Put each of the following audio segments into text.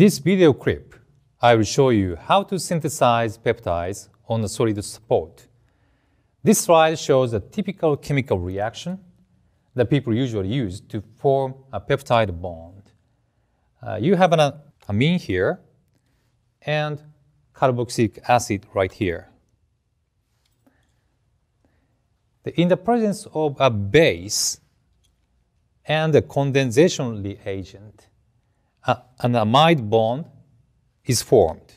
This video clip, I will show you how to synthesize peptides on a solid support. This slide shows a typical chemical reaction that people usually use to form a peptide bond. Uh, you have an amine here and carboxylic acid right here. In the presence of a base and a condensation reagent, uh, an amide bond is formed.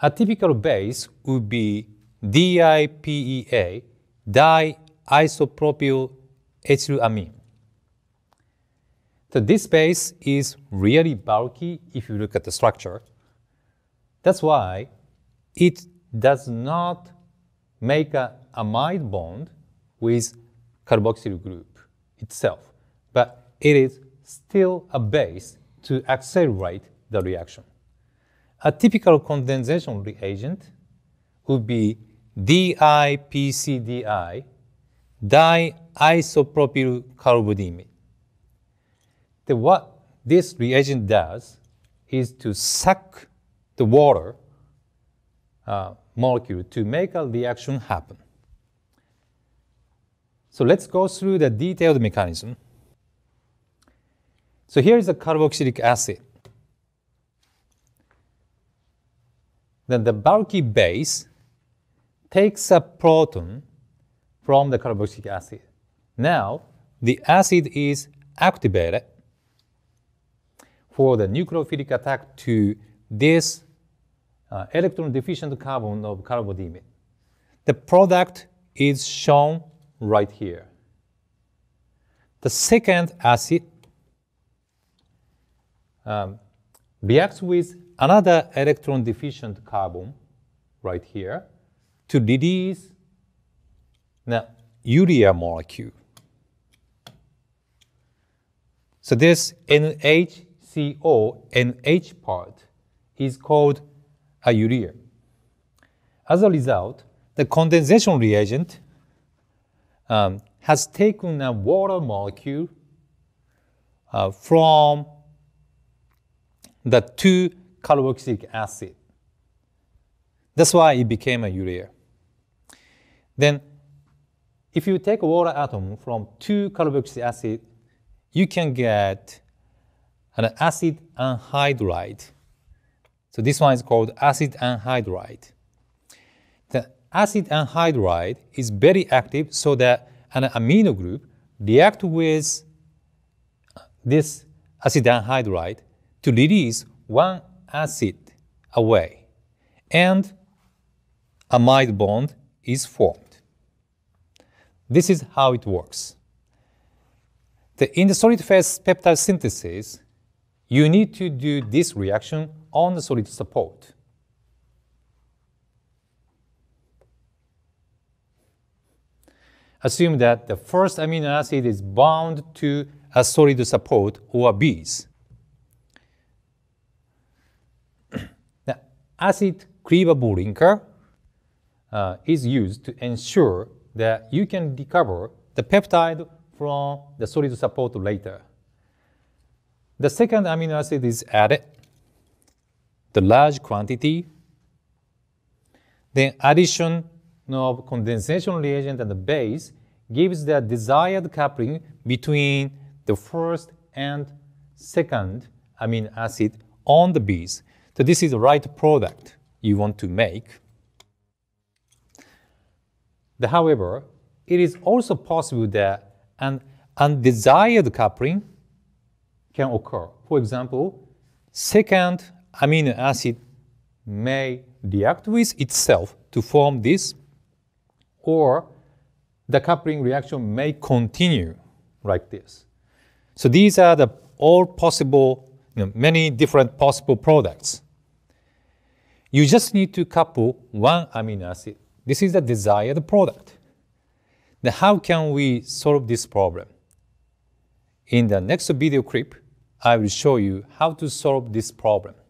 A typical base would be DIPEA, diisopropyl ethylamine. So this base is really bulky if you look at the structure. That's why it does not make an amide bond with carboxyl group itself, but it is still a base to accelerate the reaction. A typical condensation reagent would be DIPCDI, diisopropyl carbodimide. what this reagent does is to suck the water uh, molecule to make a reaction happen. So let's go through the detailed mechanism. So here is a carboxylic acid. Then the bulky base takes a proton from the carboxylic acid. Now, the acid is activated for the nucleophilic attack to this uh, electron deficient carbon of carbodimine. The product is shown right here. The second acid um, reacts with another electron deficient carbon right here to release the urea molecule. So this NHCO, NH part, is called a urea. As a result, the condensation reagent um, has taken a water molecule uh, from the 2-carboxylic acid. That's why it became a urea. Then if you take a water atom from 2-carboxylic acid, you can get an acid anhydride. So this one is called acid anhydride. The acid anhydride is very active so that an amino group react with this acid anhydride to release one acid away and amide bond is formed. This is how it works. The, in the solid phase peptide synthesis, you need to do this reaction on the solid support. Assume that the first amino acid is bound to a solid support or base. acid cleavable linker uh, is used to ensure that you can recover the peptide from the solid support later. The second amino acid is added, the large quantity, then addition of condensation reagent and the base gives the desired coupling between the first and second amino acid on the base. So this is the right product you want to make. The, however, it is also possible that an undesired coupling can occur. For example, second amino acid may react with itself to form this, or the coupling reaction may continue like this. So these are the all possible, you know, many different possible products you just need to couple one amino acid. This is the desired product. Now, how can we solve this problem? In the next video clip, I will show you how to solve this problem.